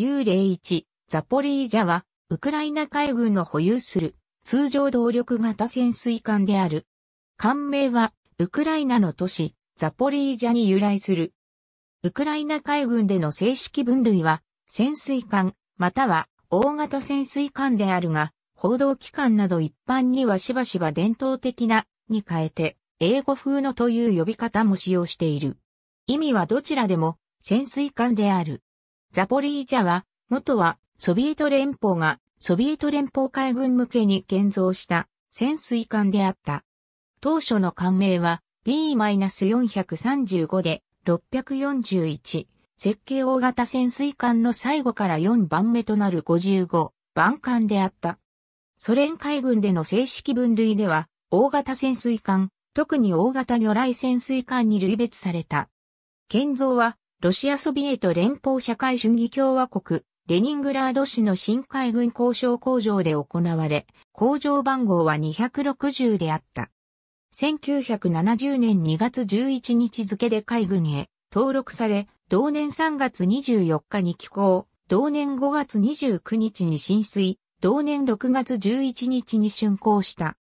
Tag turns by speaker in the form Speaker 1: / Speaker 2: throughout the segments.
Speaker 1: 幽霊1ザポリージャは、ウクライナ海軍の保有する通常動力型潜水艦である。艦名は、ウクライナの都市、ザポリージャに由来する。ウクライナ海軍での正式分類は、潜水艦、または大型潜水艦であるが、報道機関など一般にはしばしば伝統的なに変えて、英語風のという呼び方も使用している。意味はどちらでも潜水艦である。ザポリージャは、元はソビエト連邦がソビエト連邦海軍向けに建造した潜水艦であった。当初の艦名は B-435 で641設計大型潜水艦の最後から4番目となる55番艦であった。ソ連海軍での正式分類では大型潜水艦、特に大型魚雷潜水艦に類別された。建造はロシアソビエト連邦社会主義共和国、レニングラード市の新海軍交渉工場で行われ、工場番号は260であった。1970年2月11日付で海軍へ登録され、同年3月24日に寄港、同年5月29日に浸水、同年6月11日に竣工した。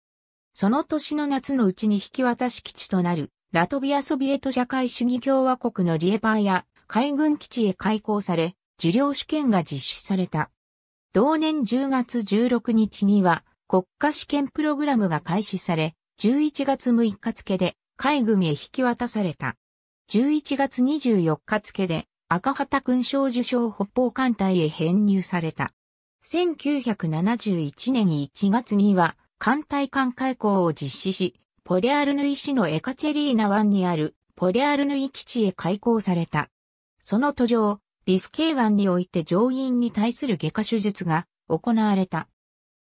Speaker 1: その年の夏のうちに引き渡し基地となるラトビアソビエト社会主義共和国のリエパーや海軍基地へ開港され、受領試験が実施された。同年10月16日には国家試験プログラムが開始され、11月6日付で海軍へ引き渡された。11月24日付で赤旗勲章受賞北方艦隊へ編入された。1971年1月には艦隊艦開港を実施し、ポリャールヌイ市のエカチェリーナ湾にあるポリャールヌイ基地へ開港された。その途上、ビスケイ湾において乗員に対する外科手術が行われた。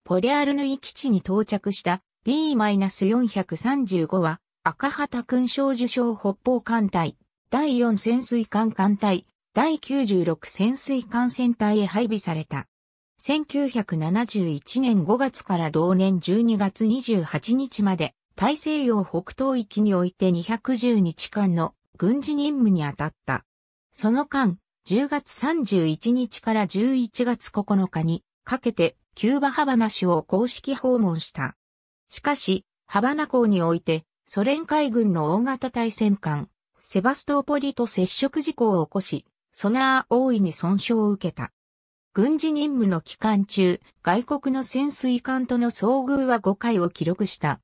Speaker 1: ポリャールヌイ基地に到着した B-435 は赤旗勲章受賞北方艦隊、第4潜水艦艦隊、第96潜水艦船隊へ配備された。1971年5月から同年12月28日まで大西洋北東域において210日間の軍事任務に当たった。その間、10月31日から11月9日にかけてキューバハバナ市を公式訪問した。しかし、ハバナ港においてソ連海軍の大型対戦艦セバストーポリと接触事故を起こし、ソナー大いに損傷を受けた。軍事任務の期間中、外国の潜水艦との遭遇は5回を記録した。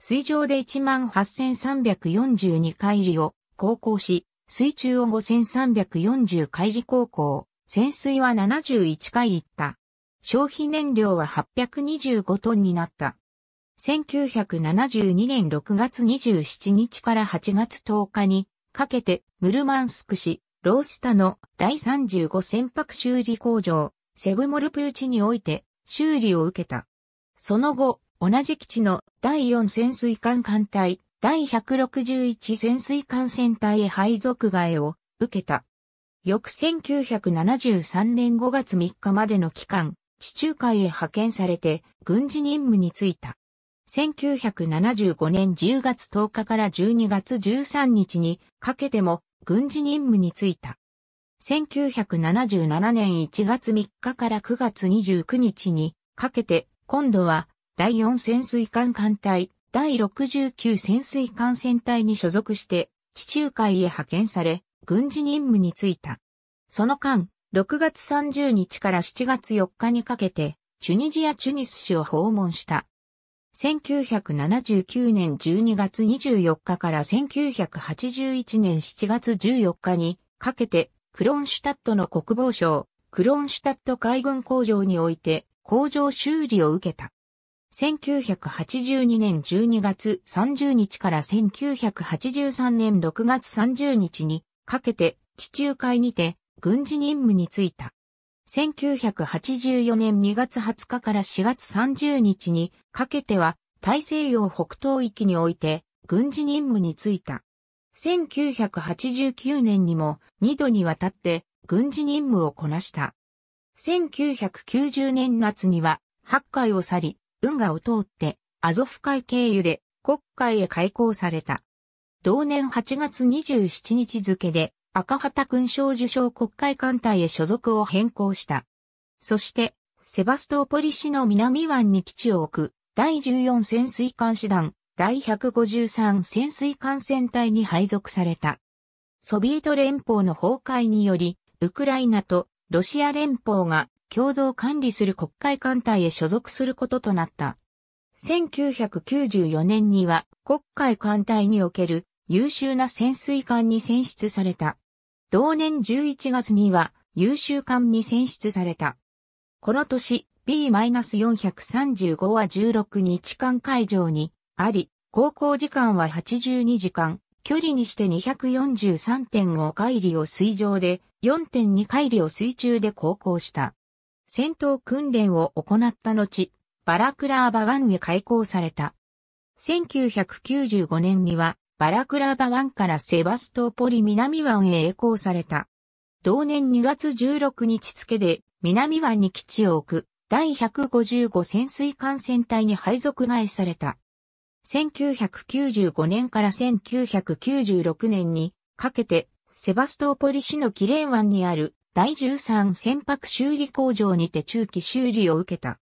Speaker 1: 水上で18,342海里を航行し、水中を5,340海里航行、潜水は71回行った。消費燃料は825トンになった。1972年6月27日から8月10日にかけて、ムルマンスク市、ロースタの第35船舶修理工場、セブモルプーチにおいて修理を受けた。その後、同じ基地の第4潜水艦艦隊、第161潜水艦船隊へ配属替えを受けた。翌1973年5月3日までの期間、地中海へ派遣されて軍事任務に就いた。1975年10月10日から12月13日にかけても軍事任務に就いた。1977年1月3日から9月29日にかけて今度は第4潜水艦艦隊、第69潜水艦船隊に所属して、地中海へ派遣され、軍事任務に就いた。その間、6月30日から7月4日にかけて、チュニジア・チュニス市を訪問した。1979年12月24日から1981年7月14日にかけて、クロンシュタットの国防省、クロンシュタット海軍工場において工場修理を受けた。1982年12月30日から1983年6月30日にかけて地中海にて軍事任務に就いた。1984年2月20日から4月30日にかけては大西洋北東域において軍事任務に就いた。1989年にも2度にわたって軍事任務をこなした。1990年夏には8回を去り、運河を通って、アゾフ海経由で国会へ開港された。同年8月27日付で赤旗勲章受賞国会艦隊へ所属を変更した。そして、セバストーポリ市の南湾に基地を置く第14潜水艦師団第153潜水艦船隊に配属された。ソビエト連邦の崩壊により、ウクライナとロシア連邦が共同管理する国会艦隊へ所属することとなった。1994年には国会艦隊における優秀な潜水艦に選出された。同年11月には優秀艦に選出された。この年 B-435 は16日間会場にあり、航行時間は82時間、距離にして243.5回里を水上で、4.2回里を水中で航行した。戦闘訓練を行った後、バラクラーバ湾へ開港された。1995年には、バラクラーバ湾からセバストポリ南湾へ栄光された。同年2月16日付で、南湾に基地を置く、第155潜水艦船隊に配属外された。1995年から1996年にかけてセバストーポリ市のキレン湾にある第13船舶修理工場にて中期修理を受けた。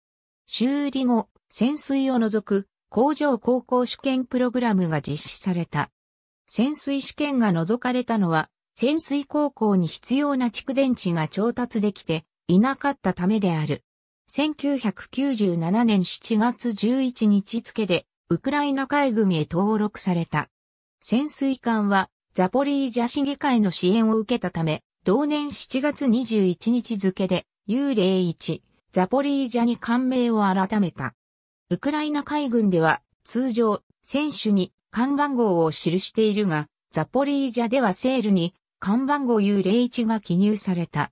Speaker 1: 修理後、潜水を除く工場高校試験プログラムが実施された。潜水試験が除かれたのは、潜水高校に必要な蓄電池が調達できていなかったためである。1997年7月11日付で、ウクライナ海軍へ登録された。潜水艦は、ザポリージャ市議会の支援を受けたため、同年7月21日付で、U01、ザポリージャに感銘を改めた。ウクライナ海軍では、通常、選手に看板号を記しているが、ザポリージャではセールに看板号 U01 が記入された。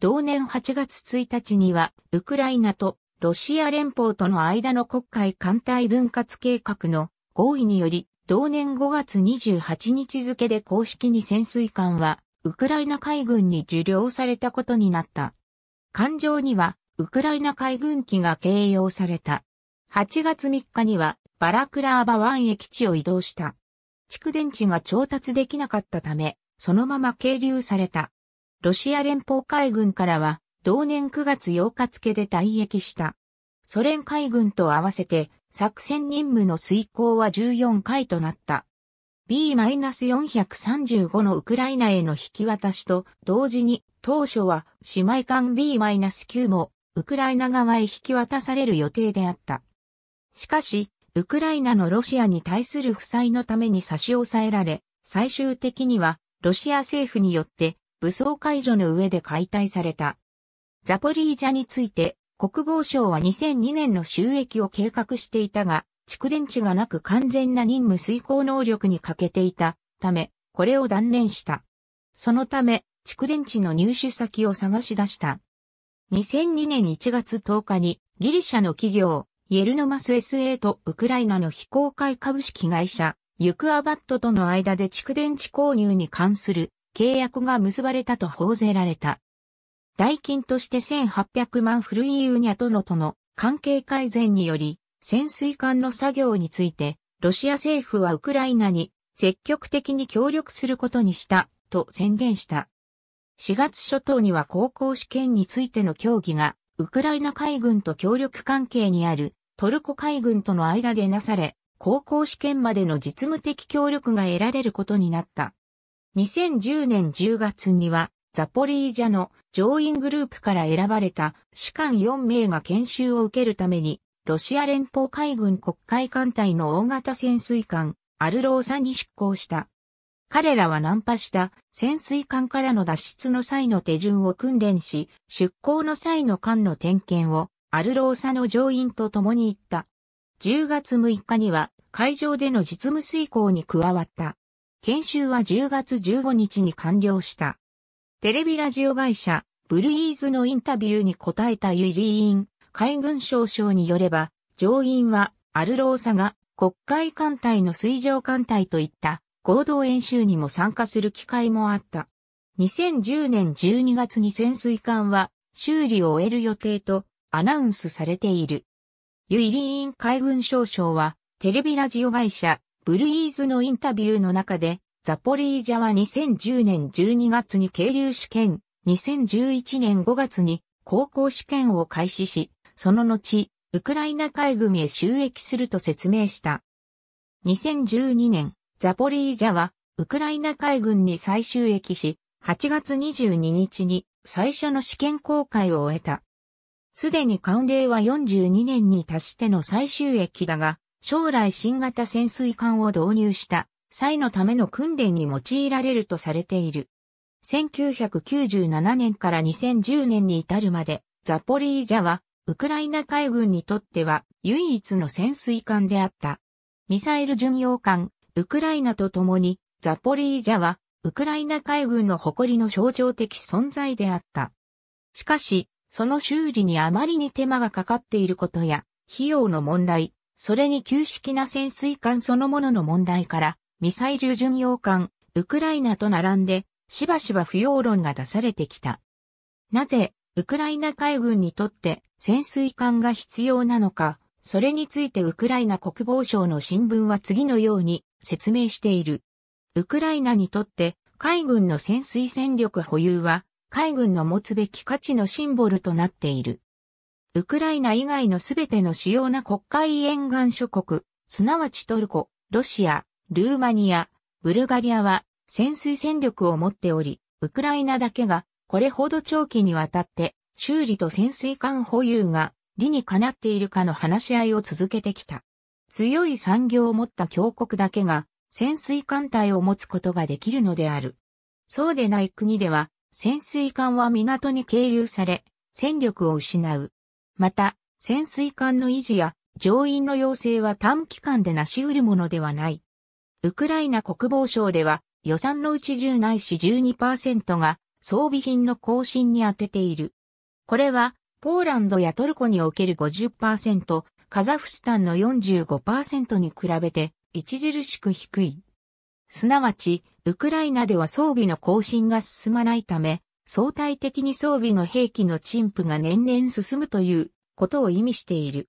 Speaker 1: 同年8月1日には、ウクライナとロシア連邦との間の国会艦隊分割計画の合意により、同年5月28日付で公式に潜水艦はウクライナ海軍に受領されたことになった。艦上には、ウクライナ海軍機が掲揚された。8月3日には、バラクラーバ湾駅地を移動した。蓄電池が調達できなかったため、そのまま係留された。ロシア連邦海軍からは、同年9月8日付で退役した。ソ連海軍と合わせて、作戦任務の遂行は14回となった。B-435 のウクライナへの引き渡しと同時に当初は姉妹艦 B-9 もウクライナ側へ引き渡される予定であった。しかし、ウクライナのロシアに対する負債のために差し押さえられ、最終的にはロシア政府によって武装解除の上で解体された。ザポリージャについて国防省は2002年の収益を計画していたが、蓄電池がなく完全な任務遂行能力に欠けていたため、これを断念した。そのため、蓄電池の入手先を探し出した。2002年1月10日にギリシャの企業、イエルノマス SA とウクライナの非公開株式会社、ユクアバットとの間で蓄電池購入に関する契約が結ばれたと報ぜられた。代金として1800万フルイーユニャとのとの関係改善により、潜水艦の作業について、ロシア政府はウクライナに積極的に協力することにしたと宣言した。4月初頭には航行試験についての協議が、ウクライナ海軍と協力関係にあるトルコ海軍との間でなされ、航行試験までの実務的協力が得られることになった。2010年10月には、ザポリージャの上院グループから選ばれた士官4名が研修を受けるためにロシア連邦海軍国海艦隊の大型潜水艦、アルローサに出港した。彼らは難破した潜水艦からの脱出の際の手順を訓練し、出港の際の艦の点検をアルローサの乗員と共に行った。10月6日には海上での実務遂行に加わった。研修は10月15日に完了した。テレビラジオ会社、ブルイーズのインタビューに答えたユリーン海軍省省によれば、上院は、アルローサが、国会艦隊の水上艦隊といった合同演習にも参加する機会もあった。2010年12月に潜水艦は修理を終える予定とアナウンスされている。ユイリーン海軍少将はテレビラジオ会社ブルイーズのインタビューの中でザポリージャは2010年12月に渓流試験、2011年5月に高校試験を開始し、その後、ウクライナ海軍へ収益すると説明した。2012年、ザポリージャは、ウクライナ海軍に再収益し、8月22日に最初の試験公開を終えた。すでに艦令は42年に達しての再収益だが、将来新型潜水艦を導入した際のための訓練に用いられるとされている。1997年から2010年に至るまで、ザポリージャはウクライナ海軍にとっては唯一の潜水艦であった。ミサイル巡洋艦、ウクライナと共に、ザポリージャは、ウクライナ海軍の誇りの象徴的存在であった。しかし、その修理にあまりに手間がかかっていることや、費用の問題、それに旧式な潜水艦そのものの問題から、ミサイル巡洋艦、ウクライナと並んで、しばしば不要論が出されてきた。なぜ、ウクライナ海軍にとって潜水艦が必要なのか、それについてウクライナ国防省の新聞は次のように説明している。ウクライナにとって海軍の潜水戦力保有は海軍の持つべき価値のシンボルとなっている。ウクライナ以外のすべての主要な国会沿岸諸国、すなわちトルコ、ロシア、ルーマニア、ブルガリアは潜水戦力を持っており、ウクライナだけがこれほど長期にわたって、修理と潜水艦保有が理にかなっているかの話し合いを続けてきた。強い産業を持った強国だけが潜水艦隊を持つことができるのである。そうでない国では潜水艦は港に係留され戦力を失う。また潜水艦の維持や乗員の要請は短期間でなし得るものではない。ウクライナ国防省では予算のうち10ないし12%が装備品の更新に当てている。これは、ポーランドやトルコにおける50%、カザフスタンの45%に比べて、著しく低い。すなわち、ウクライナでは装備の更新が進まないため、相対的に装備の兵器の陳腐が年々進むということを意味している。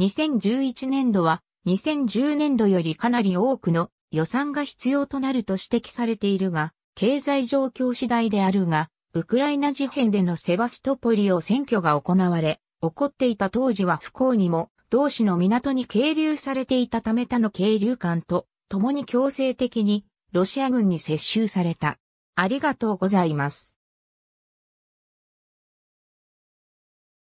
Speaker 1: 2011年度は2010年度よりかなり多くの予算が必要となると指摘されているが、経済状況次第であるが、ウクライナ事変でのセバストポリを選挙が行われ、起こっていた当時は不幸にも、同市の港に係留されていたため他の係留艦と、共に強制的に、ロシア軍に接収された。ありがとうございます。